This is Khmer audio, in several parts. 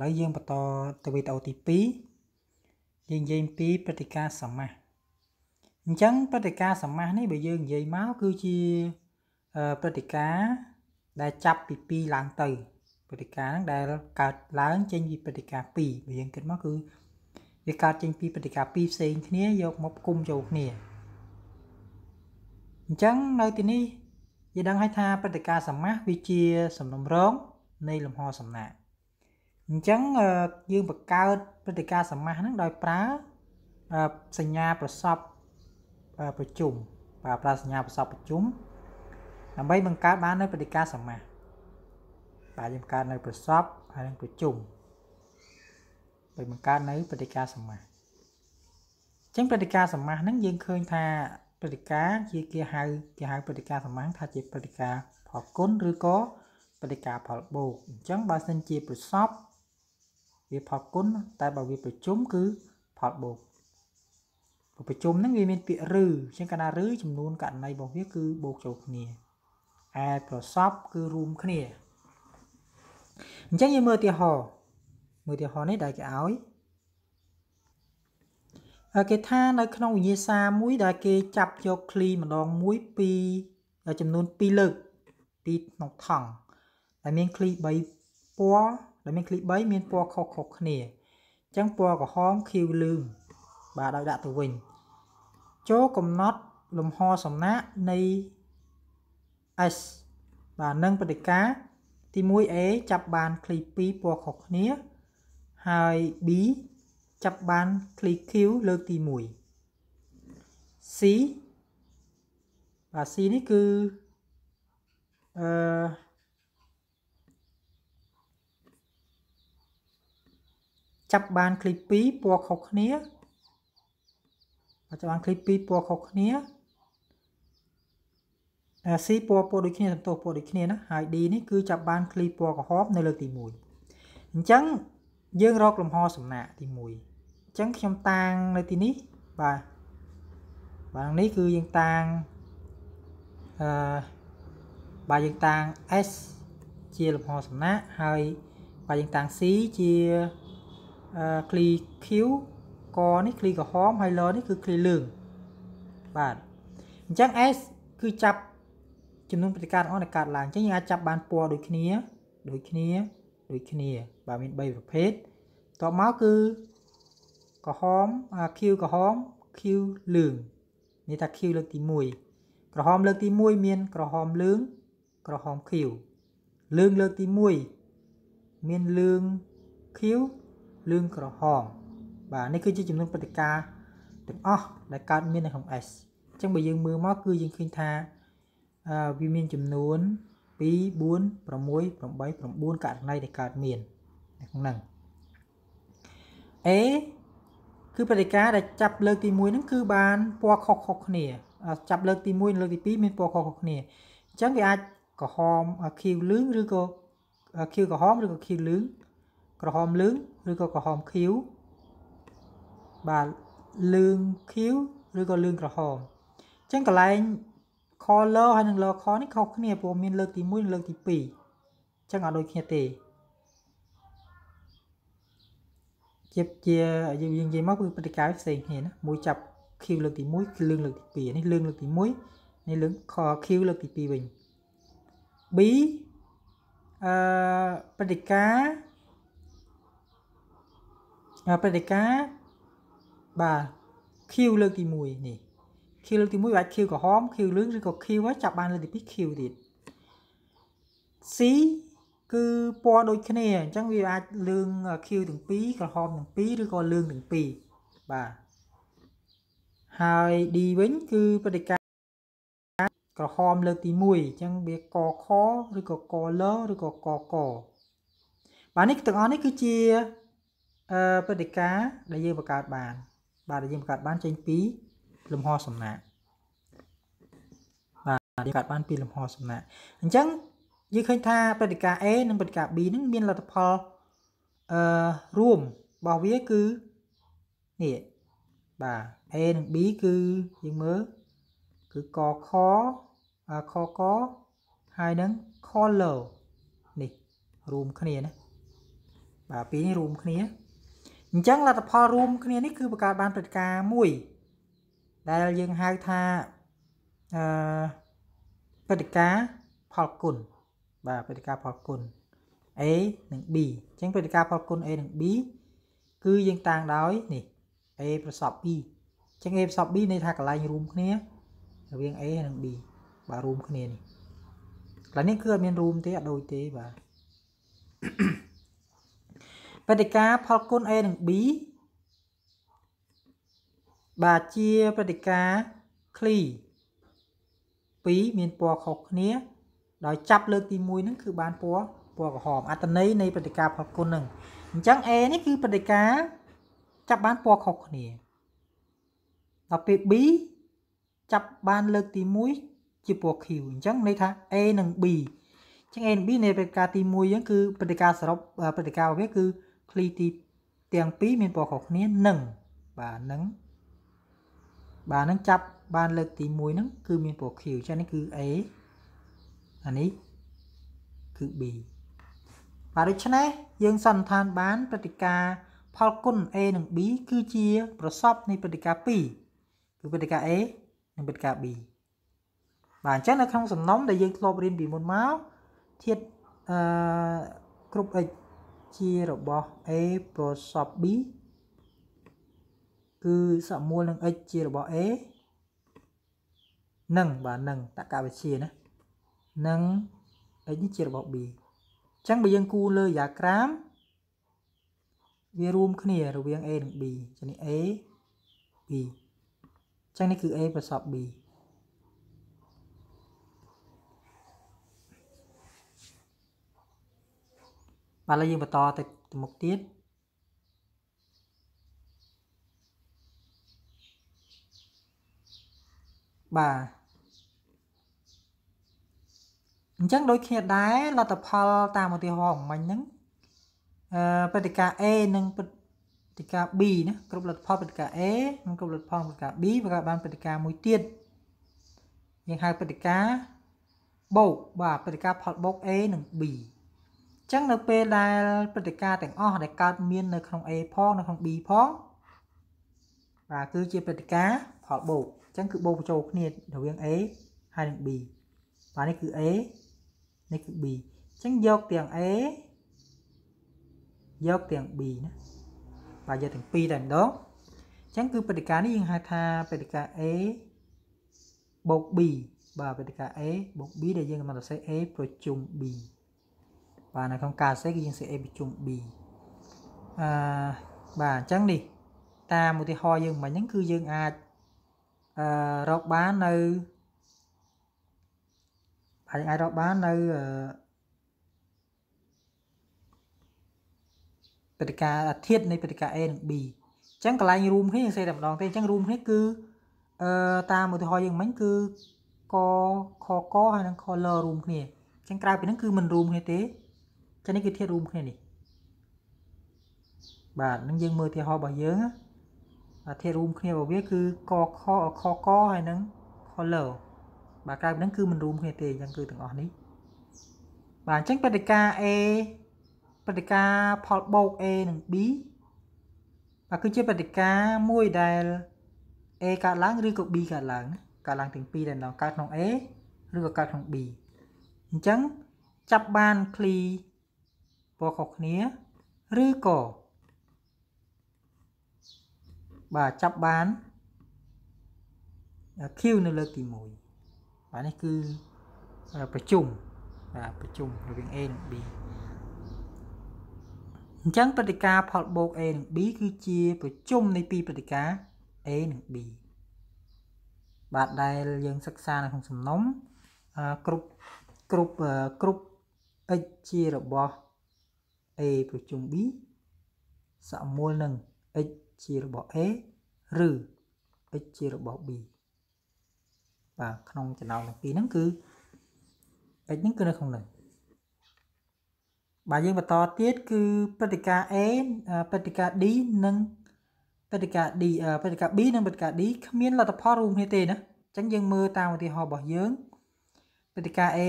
ឥឡូវយើងបន្តទៅវីដេអូទី2យើងនិយាយពីព្រឹត្តិការណ៍សមាសអញ្ចឹងព្រឹត្តិការណ៍សមាសនេះបើយើងនិយាយមកគឺជាព្រឹត្តិការណ៍ដែលចាប់ពី2ឡើងទៅព្រឹត្តិការណ៍ហ្នឹងដែលកើតឡើងចេញពីព្រឹត្តិការណ៍2បើយើងគិតមកគឺវាកើតចេញពីព្រឹត្តិការណ៍2ផ្សេងគ្នាយកមកគុំចូលគ្នាអញ្ចឹងនៅទីនេះយើងដឹងហើយថាព្រឹត្តិការណ៍សមាសវាជាសំណុំរងនៃលំហសំណាក់អញ្ចឹងយើងបង្កើតព្រឹត្តិការណ៍សមាសហ្នឹងដោយប្រើសញ្ញាប្រសពប្រជុំប្រើប្រាស់សញ្ញា ប្រសពប្រជុំដើម្បីបង្កើតបាននៅព្រឹត្តិការណ៍សមាសបាទយើងបង្កើតនៅប្រសពហើយនឹងប្រជុំដោយបង្កើតនៅព្រឹត្តិការណ៍សមាសអញ្ចឹងព្រឹត្តិការណ៍សមាសហ្នឹងយើងឃើញថាព្រឹត្តិការណ៍ជាគេហៅគេហៅព្រឹត្តិការណ៍សមាសថាជាព្រឹត្តិការណ៍ផលគុណឬក៏ព្រឹត្តិការណ៍ផលបូកអញ្ចឹងបើសិនជាប្រសពវាផលគុណតែបើវាប្រជុំគឺផលបូកប្រជុំហ្នឹងវាមានពាក្យឬអញ្ចឹងកាលណាឬចំនួនករណីរបស់វាគឺបូក ចូលគ្នាឯប្រសពគឺរួមគ្នាអញ្ចឹងយើងមើលឧទាហរណ៍មើលឧទាហរណ៍នេះដែលគេឲ្យគេថានៅក្នុងវិញ្ញាសាមួយដែលគេចាប់យកឃ្លីម្ដងមួយពីចំនួន2លើកពីក្នុងថង់ដែលមានឃ្លី3ពណ៌ដែលមានឃ្លី3មានពណ៌ខុសៗគ្នាអញ្ចឹងពណ៌ក្រហមខៀវលឿងបាទដោយដាក់ទៅវិញចូលកំណត់លំហសំណាកនៃ S បាទនឹងបដិការ ទី 1A ចាប់បានឃ្លី2ពណ៌ខុសគ្នាហើយ B ចាប់បានឃ្លី Q លើកទី1 C បាទ C នេះគឺអឺចាប់បានឃ្លីប2ពណ៌ខុសគ្នាចាប់បានឃ្លីប2ពណ៌ខុសគ្នាអា C ពណ៌ពណ៌ដូចគ្នាសន្ទុះពណ៌ដូចគ្នាណាហើយ D នេះគឺចាប់បានឃ្លីបពណ៌ក្រហមនៅលើកទី1អញ្ចឹងយើងរកលំហសំណាកទី1អញ្ចឹងខ្ញុំតាំងនៅទីនេះបាទបាទនេះគឺយើងតាំងអឺបាទយើងតាំង S ជាលំហសំណាកហើយបាទយើងតាំង C ជាគ្លីឃីវកនេះគ្លីក្រហមហើយលនេះគឺគ្លីលឿងបាទអញ្ចឹង S គឺចាប់ចំនួនប្រតិការទាំងអស់ដែលកាត់ឡើងអញ្ចឹងយើងអាចចាប់បានពណ៌ដូចគ្នាដូចគ្នាដូចគ្នា បាទមាន3ប្រភេទតបមកគឺក្រហម Q ក្រហម Q លឿងនេះថា Q លើកទី1ក្រហមលើកទី1មានក្រហមលឿងក្រហម Q លឿងលើកទី1មានលឿង Q លឿងក្រហមបាទនេះគឺជាចំនួនព្រឹត្តិការណ៍ទាំងអស់ដែលកើតមាននៅក្នុង S អញ្ចឹងបើយើងមើលមកគឺយើងឃើញថាវាមានចំនួន2 4 6 8 9ករណីដែលកើតមាននៅក្នុងហ្នឹង A គឺព្រឹត្តិការណ៍ដែលចាប់លើកទី1ហ្នឹងគឺបានពណ៌ខុសៗគ្នាចាប់លើកទី1លើកទី2មានពណ៌ខុសៗគ្នាអញ្ចឹងវាអាចក្រហមខៀវលឿងឬក៏ខៀវក្រហមឬក៏ខៀវលឿងក្រហមលឿងឬក៏ក្រហមខៀវបាទលឿងខៀវឬក៏លឿងក្រហមអញ្ចឹងកន្លែង color ហើយនិង local នេះខុសគ្នាព្រោះមាន លើកទី1និងលើកទី2អញ្ចឹងអត់ដូចគ្នាទេជាជាយើងនិយាយមកគឺបរិកាយផ្សេងគ្នាណាមួយចាប់ Q លើកទី1គឺលឿងលើកទី2នេះលឿងលើកទី1នេះលឿង Q លើកទី2វិញ B អឺបរិកាព្រឹត្តិការណ៍បាទ Q លើក ទី1នេះ Q លើកទី1អាច Q ក្រហម Q លឿងឬក៏ Q ហើយចាប់បានលើកទី2 Q ទៀត C គឺពណ៌ដូចគ្នាអញ្ចឹងវាអាចលឿង Q ទាំងពីរក្រហមទាំងពីរឬក៏លឿងទាំងពីរបាទហើយ D វិញគឺព្រឹត្តិការណ៍ក្រហមលើកទី1អញ្ចឹងវាកខឬក៏កលឬក៏កក បាទនេះទាំងអស់នេះគឺជាអឺព្រឹត្តិការណ៍ដែលយើងបង្កើតបាន បាទដែលយើងបង្កើតបានចេញពីលំហសំណាក់បាទយើងកាត់បាន ពីលំហសំណាក់អញ្ចឹងយើងឃើញថាព្រឹត្តិការណ៍ A និងព្រឹត្តិការណ៍ B នឹងមានលទ្ធផលអឺរួមរបស់វាគឺនេះបាទ A និង B គឺយើងមើលគឺកខខកហើយនឹង color នេះរួមគ្នាណាបាទពីរនេះរួមគ្នាអញ្ចឹងលទ្ធផលរួម គ្នានេះគឺបង្កើតបានព្រឹត្តិការណ៍មួយដែលយើងហៅថាអឺព្រឹត្តិការណ៍ផលគុណបាទព្រឹត្តិការណ៍ផលគុណ A និង B អញ្ចឹងព្រឹត្តិការណ៍ផលគុណ A និង B គឺយើងតាំងដោយនេះ A ប្រសព B អញ្ចឹង A ប្រសព B ន័យថាកន្លែងរួមគ្នារវាង A និង B បាទរួមគ្នានេះកន្លែងនេះគឺអត់មានរួមទេអត់ដូចទេបាទបេតិកាផលគុណ A និង B បាទជាព្រឹត្តិការណ៍ឃ្លី2មានពណ៌ខុសគ្នាដោយចាប់លើកទី1ហ្នឹងគឺបានពណ៌ពណ៌ក្រហម អត្តន័យនៃព្រឹត្តិការណ៍ផលគុណហ្នឹងអញ្ចឹង A នេះគឺព្រឹត្តិការណ៍ចាប់បានពណ៌ខុសគ្នាដល់ពេល B ចាប់បានលើកទី1ជាពណ៌ខៀវអញ្ចឹងន័យថា A និង B អញ្ចឹង A និង B នៃព្រឹត្តិការណ៍ទី1ហ្នឹងគឺព្រឹត្តិការណ៍សរុបព្រឹត្តិការណ៍របស់វាគឺឃ្លីទីទាំងពីរមានពណ៌ខុសគ្នានឹងបាទនឹងបាទនឹងចាប់បានលើកទី1ហ្នឹង គឺមានពណ៌ខៀវចឹងនេះគឺ A អានេះគឺ B បាទដូច្នេះយើងសន្និដ្ឋានបានព្រឹត្តិការណ៍ផលគុណ A និង B គឺជា ប្រសពនៃព្រឹត្តិការណ៍2គឺព្រឹត្តិការណ៍ A និងព្រឹត្តិការណ៍ B បាទអញ្ចឹងនៅក្នុងសំណុំដែលយើងធ្លាប់រៀនពីមុនមកធាតអឺគ្រប់ x ជារបស់ A ប្រសព B គឺសមូលនឹង x ជារបស់ A នឹងបាទនឹងតកវិជាណានឹង x នេះជារបស់ B អញ្ចឹងបើយើងគូលើយ៉ាក្រាម វារួមគ្នារវាង A និង B ចឹងនេះ A B អញ្ចឹងនេះគឺ A ប្រសព B បាទឥឡូវយើងបន្តទៅមុខទៀតបាទអញ្ចឹងដូចគ្នាដែរលទ្ធផលតាមឧទាហរណ៍មិញហ្នឹងអឺព្រឹត្តិការណ៍ A និងព្រឹត្តិការណ៍ B ណាគ្រប់លទ្ធផលព្រឹត្តិការណ៍ A និងគ្រប់លទ្ធផលព្រឹត្តិការណ៍ B វាក៏បានព្រឹត្តិការណ៍មួយទៀតយើងហៅព្រឹត្តិការណ៍បូកបាទព្រឹត្តិការណ៍ផលបូក A និង B ចឹងនៅពេលដែលព្រឹត្តិការណ៍ទាំងអស់ដែលកើតមាននៅក្នុង A ផងនៅក្នុង B ផងបាទគឺជាព្រឹត្តិការណ៍ផលបូកចឹងគឺបូកបញ្ចូលគ្នារវាង A ហើយនិង B បាទនេះគឺ A នេះគឺ B ចឹងយកទាំង A យកទាំង B ណាបាទយកទាំងពីរតែម្ដងចឹងគឺព្រឹត្តិការណ៍នេះយើងហៅថាព្រឹត្តិការណ៍ A បូក B បាទព្រឹត្តិការណ៍ A បូក B ដែលយើងកំណត់សរសេរ A ប្រជុំ B បាទនៅក្នុងកាសេគឺយើងសេ A ប្រជុំ B អឺបាទអញ្ចឹងនេះតាមឧទាហរណ៍យើងមិញហ្នឹងគឺយើងអាចអឺរកបាននៅអាចអាចរកបាននៅអឺព្រឹត្តិការណ៍ធាតនៃព្រឹត្តិការណ៍ A និង B អញ្ចឹងកន្លែងរួមគ្នាយើងសេតែម្ដងទេអញ្ចឹងរួមគ្នាគឺអឺតាមឧទាហរណ៍យើងមិញគឺកខកហើយនិង color រួមគ្នាអញ្ចឹងក្រៅពីហ្នឹងគឺមិនរួមគ្នាទេចឹងនេះគឺធាតុរួមគ្នានេះបាទនឹងយើងមើលឧទាហរណ៍របស់យើងណាធាតុរួមគ្នារបស់វាគឺកខខកហើយនឹង color បាទក្រៅពីហ្នឹងគឺមិនរួមគ្នាទេអញ្ចឹងគឺទាំងអស់នេះបាទអញ្ចឹងព្រឹត្តិការណ៍ A ព្រឹត្តិការណ៍ផលបូក A និង B បាទគឺជាព្រឹត្តិការណ៍មួយដែល A កើតឡើងឬក៏ B កើតឡើងកើតឡើងទាំងពីរដែរនៅកើតក្នុង A ឬក៏កើតក្នុង B អញ្ចឹងចាប់បានឃ្លីពណ៌ខុសគ្នាឬក៏បាទចាប់បាន Q នៅលើកទី1បាទនេះគឺប្រជុំបាទប្រជុំរវាង A និង B អញ្ចឹងព្រឹត្តិការណ៍ផលបូក A និង B គឺជា ប្រជុំនៃពីរព្រឹត្តិការណ៍ A និង B បាទដែលយើង សិក្សានៅក្នុងសំណុំគ្រប់គ្រប់គ្រប់ x ជារបស់ a ប្រជុំ b សមូលនឹង x ជារបស់ a ឬ x ជារបស់ b បាទក្នុងចំណោមទាំងពីរហ្នឹងគឺ x ហ្នឹងគឺនៅក្នុងនេះបាទយើងបន្តទៀតគឺព្រឹត្តិការណ៍ a ព្រឹត្តិការណ៍ d និងព្រឹត្តិការណ៍ d ព្រឹត្តិការណ៍ b និងព្រឹត្តិការណ៍ d គ្មានលទ្ធផលរួមគ្នាទេណាអញ្ចឹងយើងមើលតាមឧទាហរណ៍របស់យើងព្រឹត្តិការណ៍ a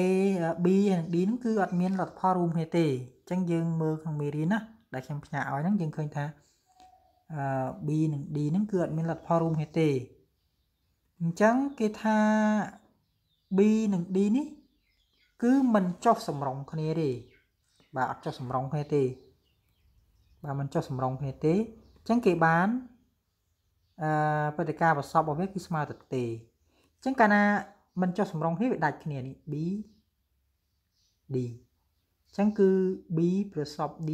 b និង d ហ្នឹងគឺអត់មានលទ្ធផលរួមគ្នាទេអញ្ចឹងយើងមើលក្នុងមេរៀនណាដែលខ្ញុំផ្ញើឲ្យហ្នឹងយើងឃើញថាអឺ B និង D ហ្នឹងគឺអត់មានលទ្ធផលរួមគ្នាទេអញ្ចឹងគេថា B និង D នេះគឺมันចុះសម្រងគ្នាទេ បាទអត់ចុះសម្រងគ្នាទេបាទมันចុះសម្រងគ្នាទេអញ្ចឹងគេបានអឺព្រឹត្តិការណ៍ប្រសពរបស់វាគឺស្មើទៅទេអញ្ចឹងកាលណាมันចុះសម្រងគ្នាវាដាច់គ្នានេះ B D ចឹងគឺ b ប្រសព d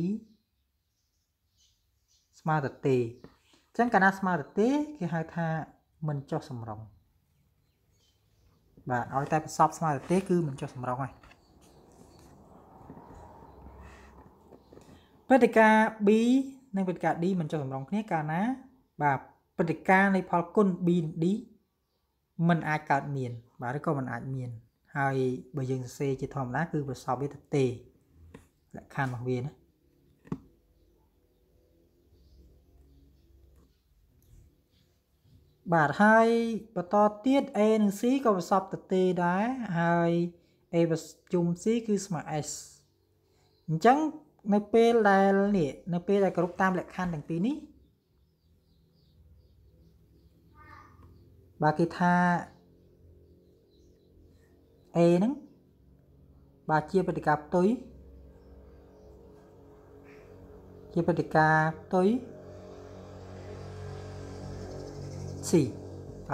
ស្មើទៅទេចឹងកាលណាស្មើទៅទេគេហៅថាមិនចុះសម្រុង បាទឲ្យតែប្រសពស្មើទៅទេគឺមិនចុះសម្រុងហើយព្រឹត្តិការណ៍ b និងព្រឹត្តិការណ៍ d មិនចុះសម្រុងគ្នាកាលណា បាទព្រឹត្តិការណ៍នៃផលគុណ b និង d มันអាចកើតមាន បាទឬក៏มันអាចមាន ហើយ បើយើងសរសេរជាធម្មតាគឺប្រសពវាទៅទេលក្ខខណ្ឌរបស់វាណាបាទហើយបន្តទៀត A និង C ក៏ប្រសពទៅ T ដែរហើយ A ប្រជុំ C គឺស្មើ S អញ្ចឹងនៅពេលដែលនេះនៅពេលដែលគ្រប់តាមលក្ខខណ្ឌទាំងពីរនេះបាទគេថា A ហ្នឹងបាទជាព្រឹត្តិការណ៍ផ្ទុយជាព្រឹត្តិការណ៍ផ្ទុយ C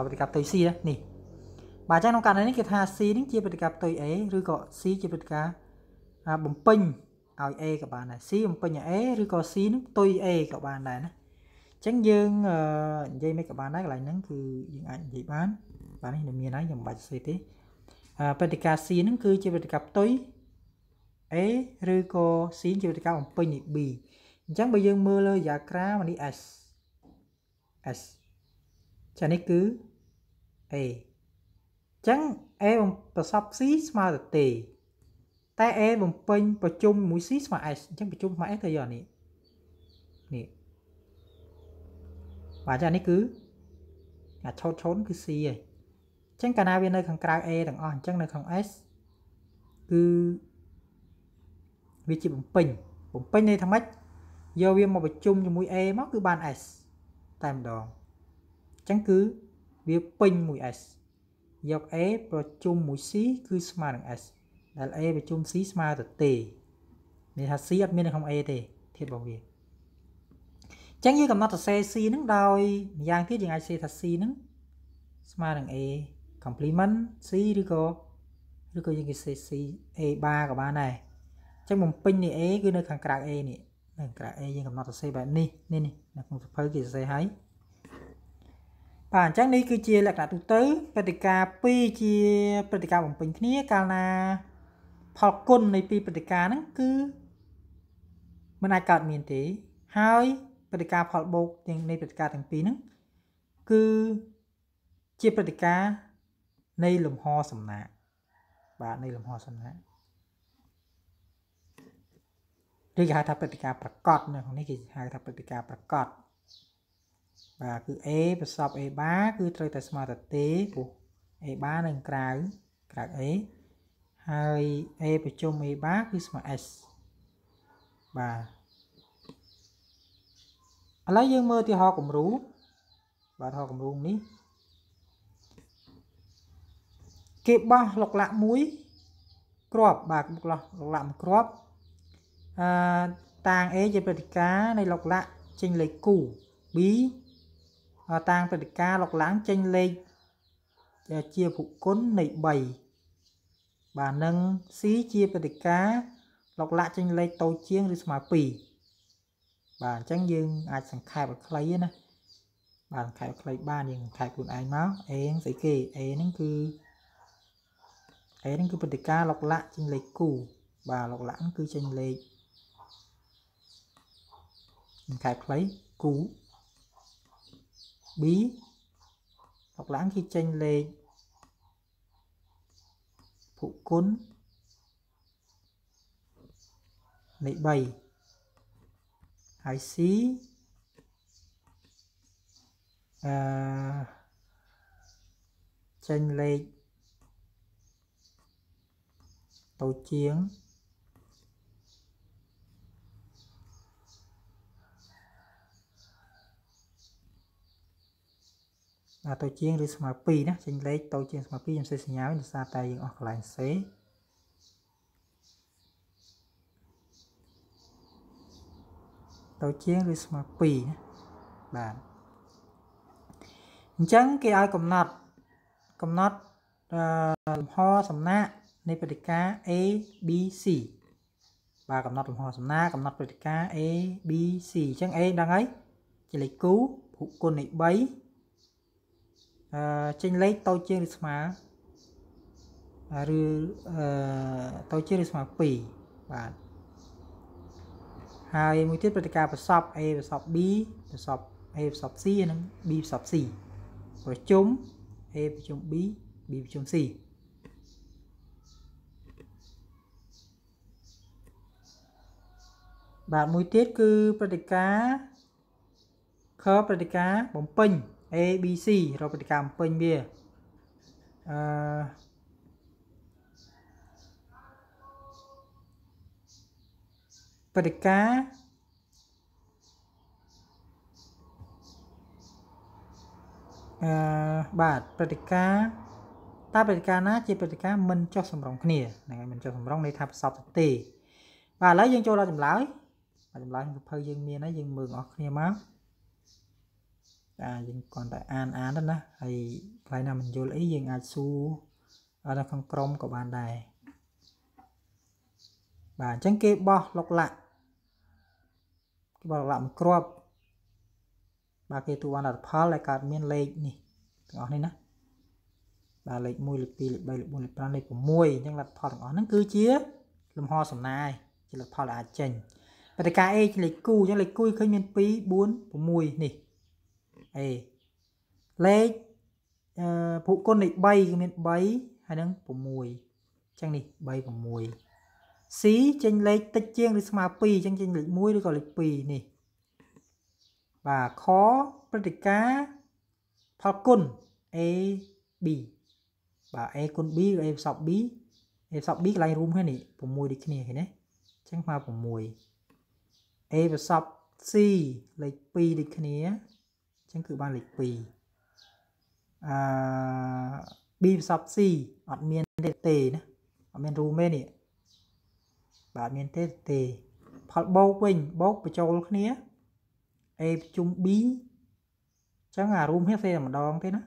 ព្រឹត្តិការណ៍ផ្ទុយ C នេះ បាទអញ្ចឹងក្នុងករណីនេះគេថា C នេះជាព្រឹត្តិការណ៍ផ្ទុយ A ឬក៏ C ជាព្រឹត្តិការណ៍បំពេញឲ្យ A ក៏បានដែរ C បំពេញឲ្យ A ឬក៏ C នឹងផ្ទុយ A ក៏បានដែរណាអញ្ចឹងយើងនិយាយមិនក៏បានដែរកន្លែងហ្នឹងគឺយើងអាចនិយាយបាន បាទនេះមានហើយខ្ញុំមិនបាច់សេទេព្រឹត្តិការណ៍ C ហ្នឹងគឺជាព្រឹត្តិការណ៍ផ្ទុយ A ឬក៏ C ជាព្រឹត្តិការណ៍បំពេញនៃ B អញ្ចឹងបើយើងមើលលើយ៉ាក្រាមកនេះ s s ចានេះគឺ a អញ្ចឹង a ប្រសព c ស្មើទៅ t តែ a បំពេញប្រជុំមួយ c ស្មើ s អញ្ចឹងប្រជុំស្មើ s ទៅយកនេះនេះបាទចានេះគឺអាឆោតឆូនគឺ c ហើយអញ្ចឹងកាលណាវានៅខាងក្រៅ a ទាំងអស់អញ្ចឹងនៅក្នុង s គឺវាជាបំពេញបំពេញន័យថាម៉េចយកវាមកបញ្ជុំជាមួយ A មកគឺបាន S តែម្ដងអញ្ចឹងគឺវាពេញមួយ S យក A ប្រជុំមួយ C គឺស្មើនឹង S ដែល A ប្រជុំ C ស្មើទៅ T មានថា C អត់មាននៅក្នុង A ទេធាតុរបស់វាអញ្ចឹងយើងកំណត់សរសេរ C ហ្នឹងដោយ ម្យ៉ាងទៀតយើងអាចសេរថា C ហ្នឹងស្មើនឹង A complement C ឬក៏ឬក៏យើងគេសេរ C A បាក៏បានដែរអញ្ចឹងបំពេញនេះ A គឺនៅខាងក្រៅ A នេះក្រៅ A យើងកំណត់សរសេរបែបនេះនេះនេះនៅក្នុងសៀវភៅគេសរសេរហើយបាទអញ្ចឹងនេះគឺជាលក្ខណៈទូទៅព្រឹត្តិការណ៍2ជាព្រឹត្តិការណ៍បំពេញគ្នាកាលណាផលគុណនៃពីព្រឹត្តិការណ៍ហ្នឹងគឺមិនអាចកើតមានទេ ហើយព្រឹត្តិការណ៍ផលបូកទាំងនៃព្រឹត្តិការណ៍ទាំងពីរហ្នឹងគឺជាព្រឹត្តិការណ៍នៃលំហសំណាក់បាទនៃលំហសំណាក់នេះគេហៅថាព្រឹត្តិការណ៍ប្រកបនៅក្នុងនេះគេហៅថាព្រឹត្តិការណ៍ប្រកបបាទគឺ A ប្រសព A បាគឺត្រូវតែស្មើទៅទេព្រោះ A បានឹងក្រៅក្រៅ A ហើយ A ប្រជុំ A បាគឺស្មើ S បាទឥឡូវយើងមើលឧទាហរណ៍គំរូបាទឧទាហរណ៍គំរូនេះគេបោះលោកលាក់មួយគ្រាប់បាទលោកលាក់លោកលាក់មួយគ្រាប់អឺតាង A ជាព្រឹត្តិការណ៍នៃលោកលាក់ចេញលេខគូ B តាងព្រឹត្តិការណ៍លោកឡាងចេញលេខជាបុគ្គលនៃ3បាទនឹង C ជាព្រឹត្តិការណ៍លោកលាក់ចេញលេខតូចជាងឬស្មើ2បាទអញ្ចឹងយើងអាចសង្ខេបឲ្យខ្លីណាបាទសង្ខេបខ្លីបានយើងសង្ខេបខ្លួនឯងមក A ស្អីគេ A ហ្នឹងគឺ A ហ្នឹងគឺព្រឹត្តិការណ៍លោកលាក់ចេញលេខគូបាទលោកលាក់ហ្នឹងគឺចេញលេខ khạc lấy cú bí hoặc lãng khi chênh lê phụ cún nị bày hải xí à, chênh lê tổ chiến តូចជាងឬស្មើ2ណាចេញលេខតូចជាងស្មើ2ខ្ញុំសេសញ្ញាវិញដោយសារតែយើងអស់កន្លែងសេតូចជាងឬស្មើ2ណាបាទអញ្ចឹងគេឲ្យកំណត់កំណត់លំហសំណាកនៃព្រឹត្តិការណ៍ A B C បាទកំណត់លំហសំណាកកំណត់ព្រឹត្តិការណ៍ A B C អញ្ចឹង A ដឹងហើយជាលេខគូព្រោះគុណនៃ3ចេញលេខតូចជាងឬស្មើឬតូចជាងឬស្មើ2បាទហើយមួយទៀតព្រឹត្តិការណ៍ប្រសព A ប្រសព B ប្រសព A ប្រសព C និង B ប្រសព C ប្រជុំ A ប្រជុំ B B ប្រជុំ C បាទមួយទៀតគឺព្រឹត្តិការណ៍ខព្រឹត្តិការណ៍បំពេញ ABC រកព្រឹត្តិការណ៍ពេញវាអឺព្រឹត្តិការណ៍អឺបាទព្រឹត្តិការណ៍តើព្រឹត្តិការណ៍ណាជាព្រឹត្តិការណ៍មិនចោះសម្រងគ្នាហ្នឹងហើយមិនចោះសម្រងន័យថាប្រសពទៅទេបាទឥឡូវយើងចូលដល់ចម្លើយចម្លើយសភៅយើងមានហើយយើងមើលអស់គ្នាមកតែយើងគាត់តែអានអានទៅណាហើយខ្លាំងណាមិនយល់អីយើងអាចសួរនៅក្នុងក្រុមក៏បានដែរបាទអញ្ចឹងគេបោះលុកលាក់គេបោះលុកលាក់មួយគ្រាប់បាទគេទូបានលទ្ធផលដែលកើតមានលេខនេះទាំងអស់នេះណាបាទលេខ1លេខ2លេខ3លេខ4លេខ5លេខ6អញ្ចឹងលទ្ធផលទាំងអស់ហ្នឹងគឺជា លំហសំណាយជាលទ្ធផលដែលអាចចេញបរិការ A ជាលេខគូអញ្ចឹងលេខគូឃើញមាន2 4 6នេះអេលេខភូគុណនៃ3គឺមាន3ហើយនឹង6អញ្ចឹងនេះ3 6 C ចេញលេខតិចជាងឬស្មើ2អញ្ចឹងចេញលេខ1ឬក៏លេខ2នេះបាទខព្រឹត្តិការផលគុណ A B បាទ A គុណ B ឬ A ផ្សព្វ B A ផ្សព្វ B កន្លែងរួមគ្នានេះ6ដូចគ្នាឃើញទេអញ្ចឹងស្មើ6 A ផ្សព្វ C លេខ2ដូចគ្នាចឹងគឺបានលេខ2អឺ B ផ្សព្វ C អត់មានទេទេណាអត់មានរូមេនេះបាទមានទេទេផលបូកវិញបូកបញ្ចូលគ្នា A ជុំ B ចឹងអារូមនេះផ្សេងតែម្ដងទេណា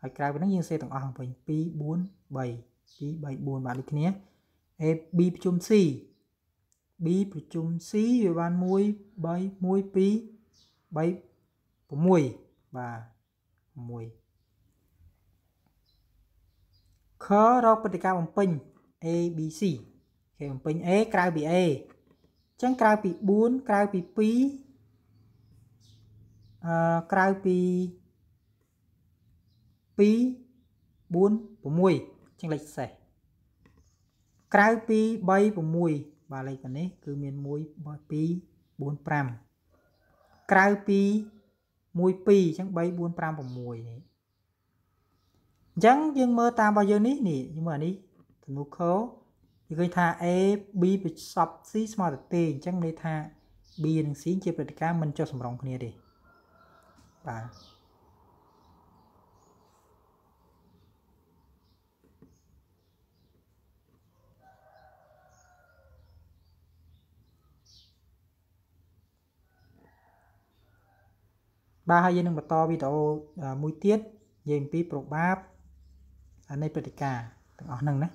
ហើយក្រៅពីហ្នឹងយើងសេទាំងអស់វិញ2 4 3 2 3 4បាទដូចគ្នា A B ប្រជុំ C B ប្រជុំ C វាបាន1 3 1 2 3 6បាទ6ខរកព្រឹត្តិការណ៍បំពេញ A B C គេបំពេញ A ក្រៅពី A អញ្ចឹងក្រៅពី4ក្រៅពី2អឺក្រៅពី2 4 6ចឹងលេខសេះក្រៅពី3 6បាទលេខប៉ុណ្នេះគឺមាន1 2 4 5ក្រៅពី1 2អញ្ចឹង3 4 5 6នេះអញ្ចឹងយើងមើលតាមរបស់យើងនេះនេះយើងមើលអានេះទំនួលខយើងឃើញថា A B ប្រសព C ស្មើទៅទេអញ្ចឹងន័យថា B និង C ជាព្រឹត្តិការណ៍មិនចុះសម្រុងគ្នាទេបាទបាទហើយយើងនឹងបន្តវីដេអូមួយទៀតនិយាយអំពីប្របាបនៃព្រឹត្តិការណ៍ទាំងអស់ហ្នឹងណា